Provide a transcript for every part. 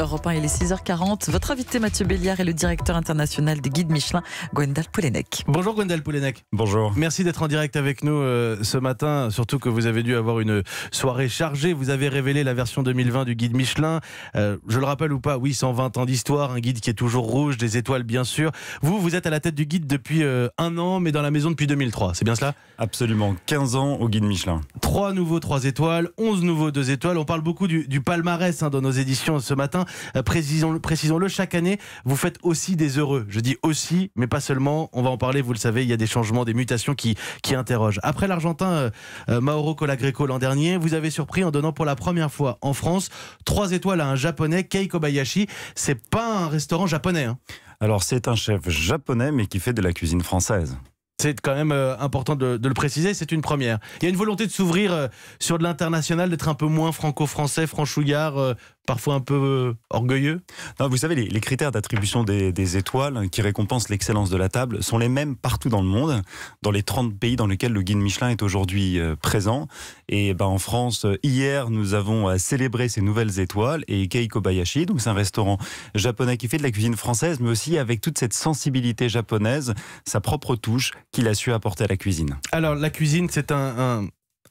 Europe 1, il est 6h40. Votre invité Mathieu Béliard est le directeur international des guides Michelin, Gwendal Poulenec. Bonjour Gwendal Poulenec. Bonjour. Merci d'être en direct avec nous euh, ce matin, surtout que vous avez dû avoir une soirée chargée. Vous avez révélé la version 2020 du guide Michelin. Euh, je le rappelle ou pas, oui, 120 ans d'histoire, un guide qui est toujours rouge, des étoiles bien sûr. Vous, vous êtes à la tête du guide depuis euh, un an, mais dans la maison depuis 2003, c'est bien cela Absolument, 15 ans au guide Michelin. 3 nouveaux 3 étoiles, 11 nouveaux 2 étoiles. On parle beaucoup du, palmarès hein, dans nos éditions ce matin. Euh, précisons-le, chaque année, vous faites aussi des heureux. Je dis aussi, mais pas seulement. On va en parler, vous le savez, il y a des changements, des mutations qui, interrogent. Après l'Argentin euh, euh, Mauro Colagreco l'an dernier, vous avez surpris en donnant pour la première fois en France 3 étoiles à un japonais, Kei Kobayashi. C'est pas un restaurant japonais. Hein. Alors c'est un chef japonais mais qui fait de la cuisine française. C'est quand même euh, important de, le préciser, c'est une première. Il y a une volonté de s'ouvrir euh, sur de l'international, d'être un peu moins franco-français, franchouillard, euh, parfois un peu euh, orgueilleux non, Vous savez, les, critères d'attribution des, étoiles hein, qui récompensent l'excellence de la table sont les mêmes partout dans le monde, dans les 30 pays dans lesquels le guide Michelin est aujourd'hui euh, présent. Et eh ben, en France, hier, nous avons célébré ces nouvelles étoiles et Kei Bayashi, donc c'est un restaurant japonais qui fait de la cuisine française, mais aussi avec toute cette sensibilité japonaise, sa propre touche qu'il a su apporter à la cuisine. Alors, la cuisine, c'est un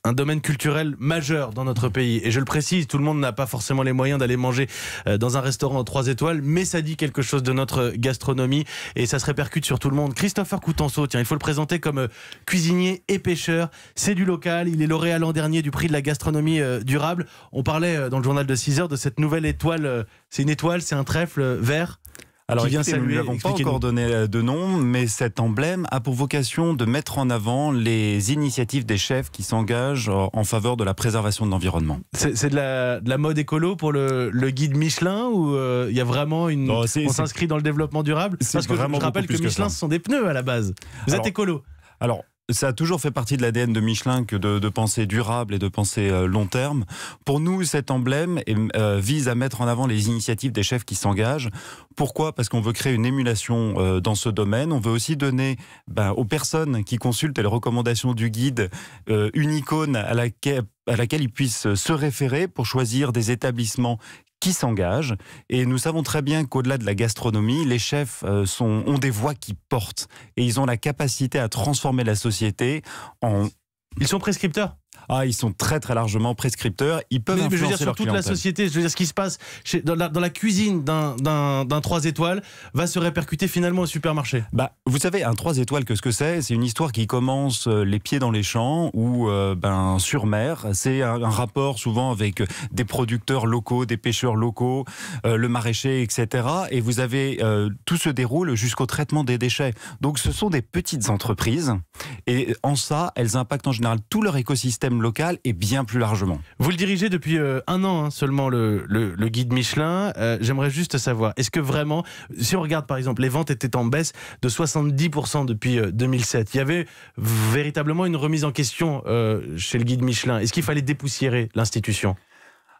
un domaine culturel majeur dans notre pays. Et je le précise, tout le monde n'a pas forcément les moyens d'aller manger euh, dans un restaurant trois étoiles, mais ça dit quelque chose de notre gastronomie et ça se répercute sur tout le monde. Christopher Coutenceau, tiens, il faut le présenter comme euh, cuisinier et pêcheur. C'est du local, il est lauréat l'an dernier du prix de la gastronomie euh, durable. On parlait dans le journal de 6 heures de cette nouvelle étoile. C'est une étoile, c'est un trèfle vert. Alors, qui vient saluer, nous n'avons pas encore donné euh, de nom, mais cet emblème a pour vocation de mettre en avant les initiatives des chefs qui s'engagent euh, en faveur de la préservation de l'environnement. C'est de la, mode écolo pour le, guide Michelin ou euh, il y a vraiment une... on s'inscrit dans le développement durable Parce que je, rappelle que, Michelin, ce sont des pneus à la base. Vous êtes écolo alors, ça a toujours fait partie de l'ADN de Michelin que de, penser durable et de penser euh, long terme. Pour nous, cet emblème eh, euh, vise à mettre en avant les initiatives des chefs qui s'engagent. Pourquoi Parce qu'on veut créer une émulation euh, dans ce domaine. On veut aussi donner ben, aux personnes qui consultent les recommandations du guide une icône à laquelle à laquelle ils puissent se référer pour choisir des établissements qui s'engagent. Et nous savons très bien qu'au-delà de la gastronomie, les chefs euh, sont, ont des voix qui portent et ils ont la capacité à transformer la société en ils sont prescripteurs ah, ils sont très très largement prescripteurs. Ils peuvent mais, influencer mais je veux dire, sur toute la société. Je veux dire, ce qui se passe chez, dans, la, cuisine d'un 3 étoiles va se répercuter finalement au supermarché. Bah, vous savez, un 3 étoiles, que ce que c'est C'est une histoire qui commence euh, les pieds dans les champs ou euh, ben, sur mer. C'est un, rapport souvent avec des producteurs locaux, des pêcheurs locaux, euh, le maraîcher, etc. Et vous avez tout se déroule jusqu'au traitement des déchets. Donc, ce sont des petites entreprises et en ça, elles impactent en général tout leur écosystème local et bien plus largement. Vous le dirigez depuis euh, un an hein, seulement, le, guide Michelin. Euh, j'aimerais juste savoir, est-ce que vraiment, si on regarde par exemple, les ventes étaient en baisse de 70% depuis 2007, euh, il y avait véritablement une remise en question chez le guide Michelin. Est-ce qu'il fallait dépoussiérer l'institution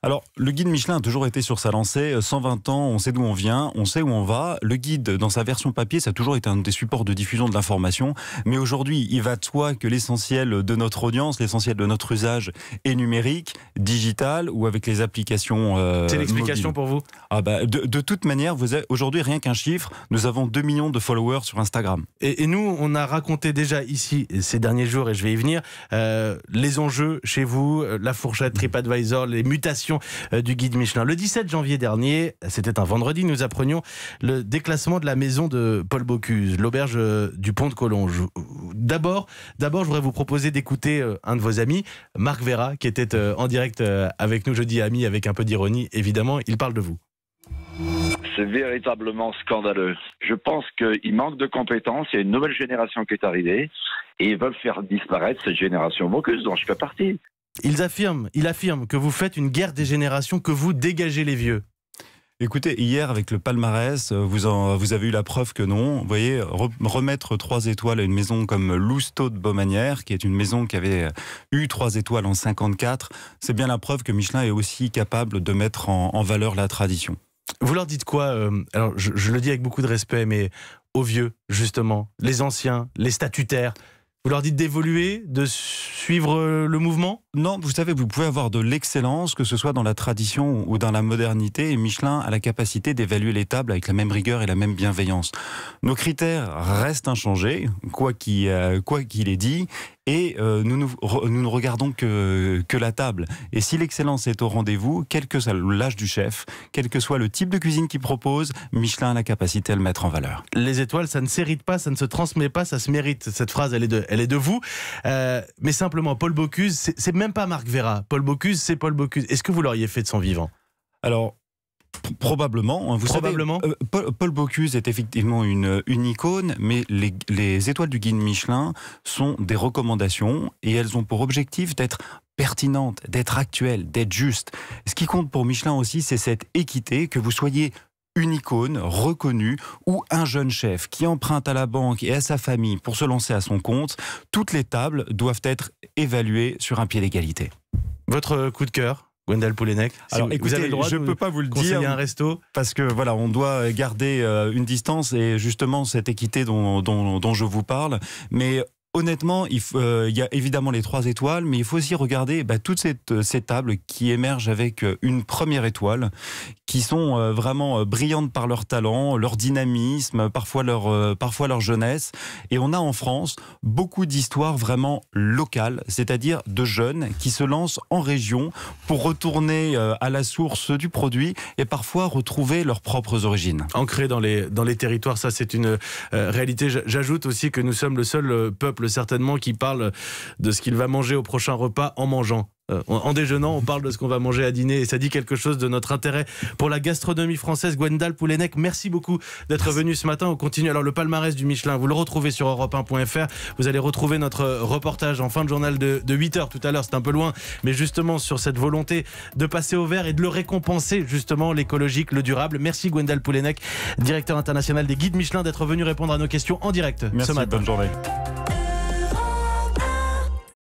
alors, le guide Michelin a toujours été sur sa lancée. 120 euh, ans, on sait d'où on vient, on sait où on va. Le guide, dans sa version papier, ça a toujours été un des supports de diffusion de l'information. Mais aujourd'hui, il va de soi que l'essentiel de notre audience, l'essentiel de notre usage est numérique, digital ou avec les applications. C'est euh, l'explication pour vous ah bah, de, toute manière, aujourd'hui, rien qu'un chiffre, nous avons 2 millions de followers sur Instagram. Et, nous, on a raconté déjà ici ces derniers jours, et je vais y venir, euh, les enjeux chez vous, la fourchette mmh. TripAdvisor, les mutations euh, du guide Michelin. Le 17 janvier dernier, c'était un vendredi, nous apprenions le déclassement de la maison de Paul Bocuse, l'auberge euh, du Pont de Collonges. D'abord, d'abord, je voudrais vous proposer d'écouter euh, un de vos amis, Marc Vera, qui était en direct avec nous jeudi, ami, avec un peu d'ironie, évidemment. Il parle de vous. C'est véritablement scandaleux. Je pense qu'il manque de compétences. Il y a une nouvelle génération qui est arrivée et ils veulent faire disparaître cette génération Bocuse dont je fais partie. Ils affirment, ils affirment que vous faites une guerre des générations, que vous dégagez les vieux. Écoutez, hier, avec le palmarès, euh, vous, avez eu la preuve que non. Vous voyez, remettre trois étoiles à une maison comme Lousteau de Beaumanière, qui est une maison qui avait euh, eu trois étoiles en 54, c'est bien la preuve que Michelin est aussi capable de mettre en, valeur la tradition. Vous leur dites quoi euh, Alors, je, je le dis avec beaucoup de respect, mais aux vieux, justement, les anciens, les statutaires, vous leur dites d'évoluer, de suivre euh, le mouvement Non, vous savez, vous pouvez avoir de l'excellence, que ce soit dans la tradition ou dans la modernité, et Michelin a la capacité d'évaluer les tables avec la même rigueur et la même bienveillance. Nos critères restent inchangés, quoi qu'il ait euh, dit, et euh, nous, nous, ne regardons que, la table. Et si l'excellence est au rendez-vous, quel que soit l'âge du chef, quel que soit le type de cuisine qu'il propose, Michelin a la capacité à le mettre en valeur. Les étoiles, ça ne s'hérite pas, ça ne se transmet pas, ça se mérite. Cette phrase, elle est de, vous. Euh, mais simplement, Paul Bocuse, c'est même pas Marc Vera. Paul Bocuse, c'est Paul Bocuse. Est-ce que vous l'auriez fait de son vivant alors, Probablement. Hein, vous euh, Paul, Bocuse est effectivement une, euh, une icône, mais les, étoiles du guide Michelin sont des recommandations et elles ont pour objectif d'être pertinentes, d'être actuelles, d'être justes. Ce qui compte pour Michelin aussi, c'est cette équité, que vous soyez une icône reconnue ou un jeune chef qui emprunte à la banque et à sa famille pour se lancer à son compte, toutes les tables doivent être évaluées sur un pied d'égalité. Votre coup de cœur Wendell Poulenec Alors, écoutez, je ne peux pas vous le dire. un resto Parce que voilà, on doit garder euh, une distance et justement cette équité dont, dont je vous parle. Mais honnêtement, euh, il, y a évidemment les trois étoiles, mais il faut aussi regarder bah, toutes ces, euh, tables qui émergent avec euh, une première étoile, qui sont vraiment brillantes par leur talent, leur dynamisme, parfois leur, parfois leur jeunesse. Et on a en France beaucoup d'histoires vraiment locales, c'est-à-dire de jeunes qui se lancent en région pour retourner à la source du produit et parfois retrouver leurs propres origines. Ancré dans les, dans les territoires, ça c'est une réalité. J'ajoute aussi que nous sommes le seul peuple certainement qui parle de ce qu'il va manger au prochain repas en mangeant. Euh, en déjeunant, on parle de ce qu'on va manger à dîner et ça dit quelque chose de notre intérêt pour la gastronomie française. Gwendal Poulenec, merci beaucoup d'être venu ce matin. On continue alors le palmarès du Michelin. Vous le retrouvez sur europe1.fr. Vous allez retrouver notre euh, reportage en fin de journal de, 8 h tout à l'heure. C'est un peu loin, mais justement sur cette volonté de passer au vert et de le récompenser, justement, l'écologique, le durable. Merci Gwendal Poulenec, directeur international des guides Michelin, d'être venu répondre à nos questions en direct merci, ce matin. Bonne journée.